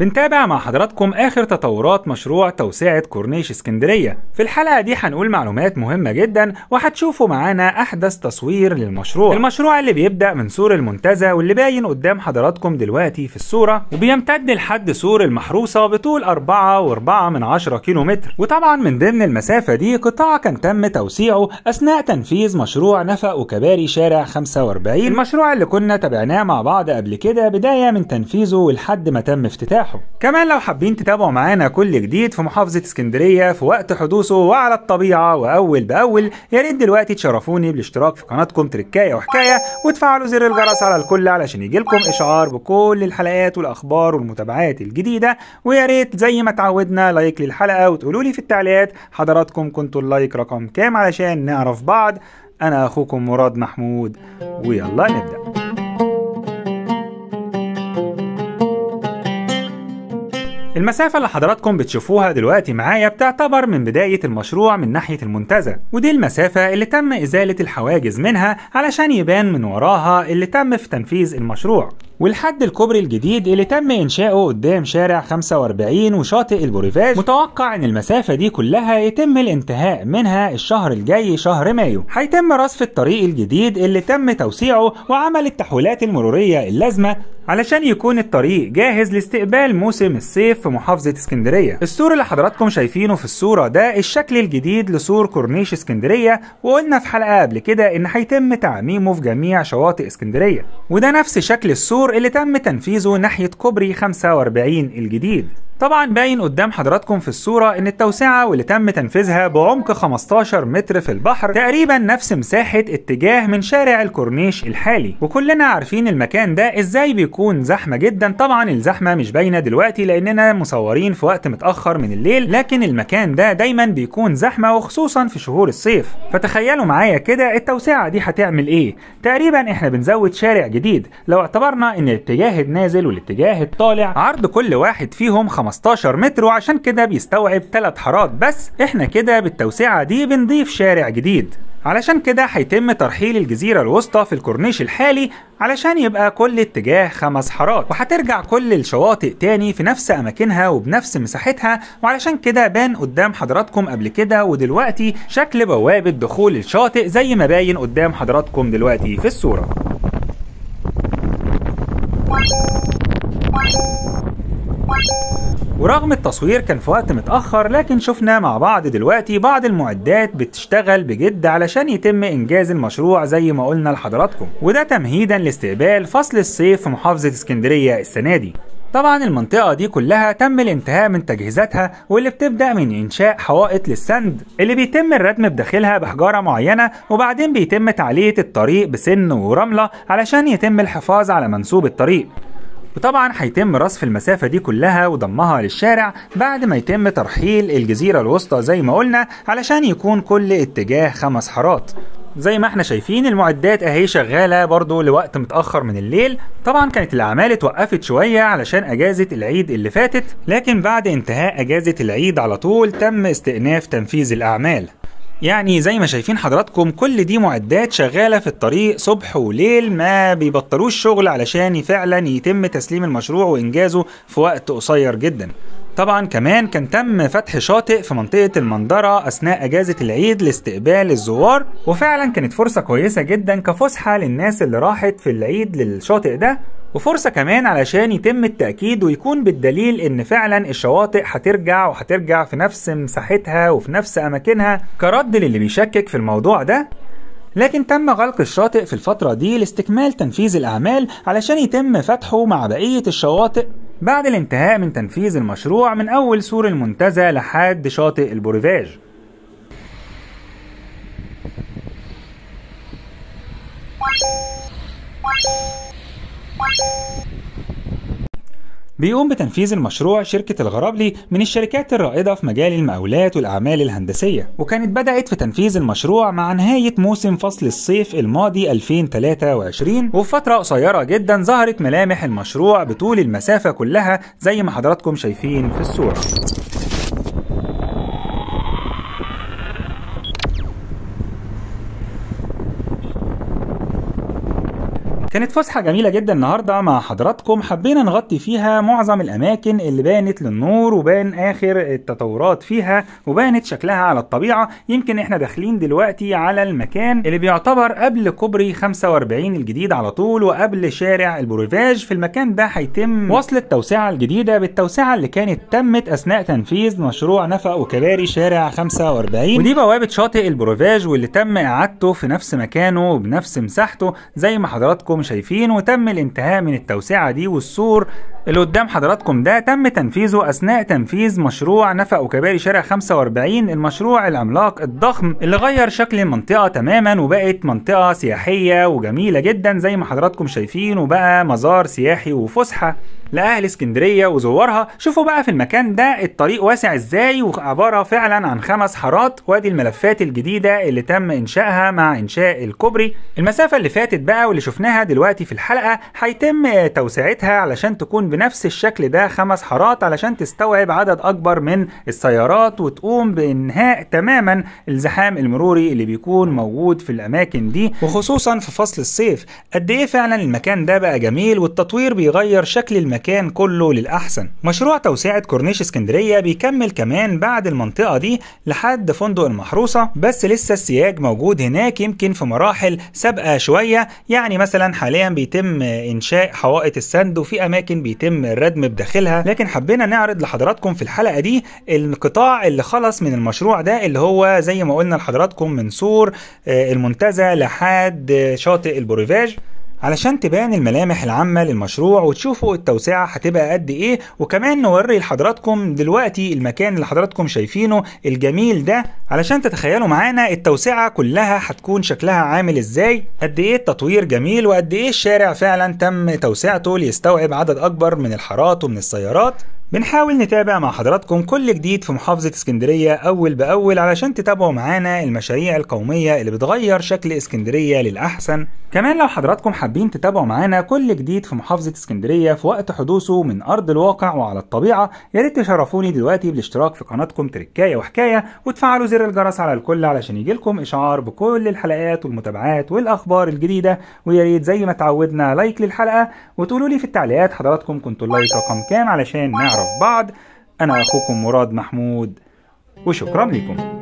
بنتابع مع حضراتكم آخر تطورات مشروع توسعة كورنيش اسكندرية في الحلقة دي هنقول معلومات مهمة جدا وهتشوفوا معانا أحدث تصوير للمشروع المشروع اللي بيبدأ من سور المنتزه واللي باين قدام حضراتكم دلوقتي في الصورة وبيمتد لحد سور المحروسة بطول 4 و4 من 10 كيلو متر وطبعا من ضمن المسافة دي قطاع كان تم توسيعه أثناء تنفيذ مشروع نفق وكباري شارع 45 المشروع اللي كنا تابعناه مع بعض قبل كده بداية من تنفيذه لحد ما تم افتتاحه بنشرحه كمان لو حابين تتابعوا معانا كل جديد في محافظة اسكندرية في وقت حدوثه وعلى الطبيعة وأول بأول يا ريت دلوقتي تشرفوني بالاشتراك في قناتكم تركاية وحكاية وتفعلوا زر الجرس على الكل علشان يجيلكم إشعار بكل الحلقات والأخبار والمتابعات الجديدة ويا ريت زي ما تعودنا لايك للحلقة وتقولوا لي في التعليقات حضراتكم كنتوا اللايك رقم كام علشان نعرف بعض أنا أخوكم مراد محمود ويلا نبدأ المسافة اللي حضراتكم بتشوفوها دلوقتي معايا بتعتبر من بداية المشروع من ناحية المنتزه ودي المسافة اللي تم إزالة الحواجز منها علشان يبان من وراها اللي تم في تنفيذ المشروع والحد الكوبري الجديد اللي تم انشاؤه قدام شارع 45 وشاطئ البوريفاج متوقع ان المسافه دي كلها يتم الانتهاء منها الشهر الجاي شهر مايو هيتم رصف الطريق الجديد اللي تم توسيعه وعمل التحويلات المروريه اللازمه علشان يكون الطريق جاهز لاستقبال موسم الصيف في محافظة اسكندرية السور اللي حضراتكم شايفينه في الصورة ده الشكل الجديد لسور كورنيش اسكندرية وقلنا في حلقة قبل كده ان هيتم تعميمه في جميع شواطئ اسكندرية وده نفس شكل السور اللي تم تنفيذه ناحية كوبري 45 الجديد طبعا باين قدام حضراتكم في الصورة ان التوسعة واللي تم تنفيذها بعمق 15 متر في البحر تقريبا نفس مساحة اتجاه من شارع الكورنيش الحالي وكلنا عارفين المكان ده ازاي بيكون زحمة جدا طبعا الزحمة مش باينة دلوقتي لاننا مصورين في وقت متأخر من الليل لكن المكان ده دايما بيكون زحمة وخصوصا في شهور الصيف فتخيلوا معايا كده التوسعة دي هتعمل ايه تقريبا احنا بنزود شارع جديد لو اعتبرنا ان الاتجاه النازل والاتجاه الطالع عرض كل واحد فيهم 15 متر وعشان كده بيستوعب 3 حارات بس احنا كده بالتوسعة دي بنضيف شارع جديد علشان كده هيتم ترحيل الجزيرة الوسطى في الكورنيش الحالي علشان يبقى كل اتجاه خمس حارات وهترجع كل الشواطئ تاني في نفس أماكنها وبنفس مساحتها وعلشان كده بان قدام حضراتكم قبل كده ودلوقتي شكل بوابة دخول الشاطئ زي ما باين قدام حضراتكم دلوقتي في الصورة ورغم التصوير كان في وقت متأخر لكن شفنا مع بعض دلوقتي بعض المعدات بتشتغل بجد علشان يتم إنجاز المشروع زي ما قلنا لحضراتكم وده تمهيدا لاستقبال فصل الصيف في محافظة اسكندرية السنة دي طبعا المنطقة دي كلها تم الانتهاء من تجهيزاتها واللي بتبدأ من إنشاء حوائط للسند اللي بيتم الردم بداخلها بحجارة معينة وبعدين بيتم تعلية الطريق بسن ورملة علشان يتم الحفاظ على منسوب الطريق وطبعا هيتم رصف المسافة دي كلها وضمها للشارع بعد ما يتم ترحيل الجزيرة الوسطى زي ما قلنا علشان يكون كل اتجاه خمس حارات زي ما احنا شايفين المعدات اهي شغاله برضو لوقت متاخر من الليل طبعا كانت الاعمال اتوقفت شويه علشان اجازه العيد اللي فاتت لكن بعد انتهاء اجازه العيد على طول تم استئناف تنفيذ الاعمال يعني زي ما شايفين حضراتكم كل دي معدات شغالة في الطريق صبح وليل ما بيبطلوش شغل علشان فعلا يتم تسليم المشروع وإنجازه في وقت قصير جدا طبعا كمان كان تم فتح شاطئ في منطقة المندرة أثناء أجازة العيد لاستقبال الزوار وفعلا كانت فرصة كويسة جدا كفسحة للناس اللي راحت في العيد للشاطئ ده وفرصة كمان علشان يتم التأكيد ويكون بالدليل إن فعلا الشواطئ هترجع وهترجع في نفس مساحتها وفي نفس أماكنها كرد للي بيشكك في الموضوع ده لكن تم غلق الشاطئ في الفترة دي لاستكمال تنفيذ الأعمال علشان يتم فتحه مع بقية الشواطئ بعد الانتهاء من تنفيذ المشروع من أول سور المنتزه لحد شاطئ البوريفاج بيقوم بتنفيذ المشروع شركة الغرابلي من الشركات الرائدة في مجال المقاولات والأعمال الهندسية وكانت بدأت في تنفيذ المشروع مع نهاية موسم فصل الصيف الماضي 2023 وفي فترة قصيرة جدا ظهرت ملامح المشروع بطول المسافة كلها زي ما حضراتكم شايفين في الصورة كانت فسحه جميله جدا النهارده مع حضراتكم حبينا نغطي فيها معظم الاماكن اللي بانت للنور وبان اخر التطورات فيها وبانت شكلها على الطبيعه يمكن احنا داخلين دلوقتي على المكان اللي بيعتبر قبل كوبري 45 الجديد على طول وقبل شارع البروفاج في المكان ده هيتم وصل التوسعه الجديده بالتوسعه اللي كانت تمت اثناء تنفيذ مشروع نفق وكباري شارع 45 ودي بوابه شاطئ البروفاج واللي تم اعادته في نفس مكانه وبنفس مساحته زي ما حضراتكم حضراتكم شايفين وتم الانتهاء من التوسعة دي والسور اللي قدام حضراتكم ده تم تنفيذه أثناء تنفيذ مشروع نفق وكباري شارع 45 المشروع العملاق الضخم اللي غير شكل المنطقة تماما وبقت منطقة سياحية وجميلة جدا زي ما حضراتكم شايفين وبقى مزار سياحي وفسحة لأهل اسكندرية وزوارها شوفوا بقى في المكان ده الطريق واسع ازاي وعبارة فعلا عن خمس حارات وادي الملفات الجديدة اللي تم إنشائها مع إنشاء الكوبري المسافة اللي فاتت بقى واللي شفناها دلوقتي في الحلقة هيتم توسعتها علشان تكون بنفس الشكل ده خمس حارات علشان تستوعب عدد أكبر من السيارات وتقوم بإنهاء تماما الزحام المروري اللي بيكون موجود في الأماكن دي وخصوصا في فصل الصيف قد إيه فعلا المكان ده بقى جميل والتطوير بيغير شكل المكان كله للأحسن مشروع توسعة كورنيش اسكندرية بيكمل كمان بعد المنطقة دي لحد فندق المحروسة بس لسه السياج موجود هناك يمكن في مراحل سابقة شوية يعني مثلا حاليا بيتم انشاء حوائط السد وفي اماكن بيتم الردم بداخلها لكن حبينا نعرض لحضراتكم في الحلقه دي القطاع اللي خلص من المشروع ده اللي هو زي ما قلنا لحضراتكم من سور آه، المنتزه لحد شاطئ البوريفاج علشان تبان الملامح العامة للمشروع وتشوفوا التوسعة هتبقى قد ايه وكمان نوري لحضراتكم دلوقتي المكان اللي حضراتكم شايفينه الجميل ده علشان تتخيلوا معانا التوسعة كلها هتكون شكلها عامل ازاي قد ايه التطوير جميل وقد ايه الشارع فعلا تم توسعته ليستوعب عدد اكبر من الحارات ومن السيارات بنحاول نتابع مع حضراتكم كل جديد في محافظة اسكندرية أول بأول علشان تتابعوا معانا المشاريع القومية اللي بتغير شكل اسكندرية للأحسن كمان لو حضراتكم حابين تتابعوا معانا كل جديد في محافظة اسكندرية في وقت حدوثه من أرض الواقع وعلى الطبيعة ياريت تشرفوني دلوقتي بالاشتراك في قناتكم تركاية وحكاية وتفعلوا زر الجرس على الكل علشان يجيلكم إشعار بكل الحلقات والمتابعات والأخبار الجديدة ويا ريت زي ما تعودنا لايك للحلقة وتقولوا لي في التعليقات حضراتكم كنتوا اللايك رقم كام علشان نعرف نعرف بعض أنا أخوكم مراد محمود وشكرا لكم